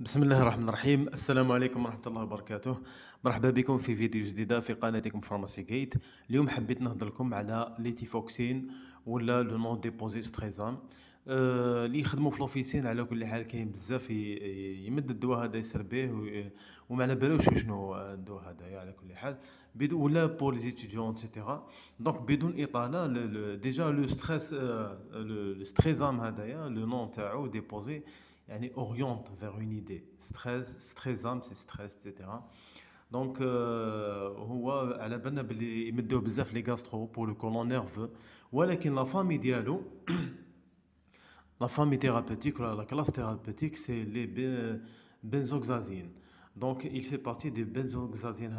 بسم الله الرحمن الرحيم السلام عليكم ورحمة الله وبركاته مرحبا بكم في فيديو جديدة في قناتكم فارماسي جيت اليوم حبيت نهضر لكم على ليتيفوكسين ولا لو نو ديبوزي ستريزام اللي يخدموا في لوفيسين على كل حال كاين بزاف يمد الدواء هذا يسر به وما على بالوش شنو الدواء هذا على كل حال بدون ولا بور لي ستوديون ايتترا دونك بدون اطاله ديجا لو ستريس لو ستريزام هذايا لو نون تاعو ديبوزي elle est oriente vers une idée. Stress, stress âme, c'est stress, etc. Donc, euh, elle a besoin les gastro pour le colon nerveux. la femme idéale, la femme thérapeutique, la classe thérapeutique, c'est les benzoxazines. Donc, il fait partie des benzoxazines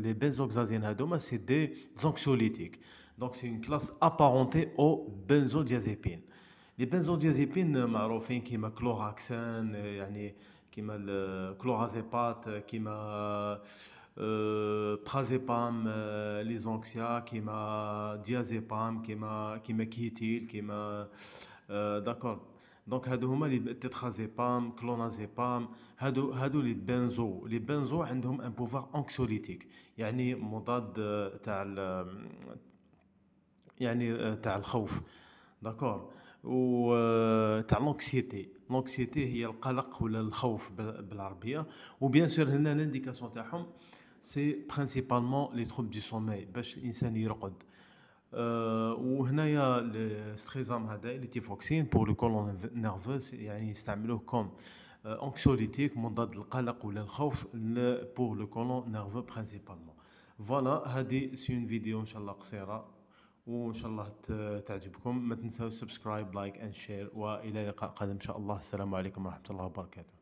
Les benzoxazines c'est des anxiolytiques. Donc, c'est une classe apparentée aux benzodiazépines. لي بنزوديازيبين معروفين كيما كلوراكسان يعني كيما الكلورازيبات كيما برازيبام آه، آه، لي زونكسيا كيما ديازيبام كيما كيما كيتيل كيما آه، داكور دونك هادو هما لي تيترازيبام كلونازيبام هادو هادو لي بنزو لي بنزو عندهم ان بوفوار انكسوليتيك يعني مضاد تاع يعني تاع الخوف داكور وتاع لونكسيتي لونكسيتي هي القلق ولا الخوف بالعربيه وبيان سور هنا لانديكاسيون تاعهم سي برينسيبالمون لي تروب دي سوماي باش الانسان يرقد و آه، وهنايا ستريزام هذا اللي تيفوكسين بور لو كولون نيرفوس يعني يستعملوه كوم اونكسوليتيك مضاد القلق ولا الخوف بور لو كولون نيرفو برينسيبالمون فوالا هذه سي اون فيديو ان شاء الله قصيره وان شاء الله تعجبكم ما تنسوا سبسكرايب لايك اند شير والى لقاء قادم ان شاء الله السلام عليكم ورحمه الله وبركاته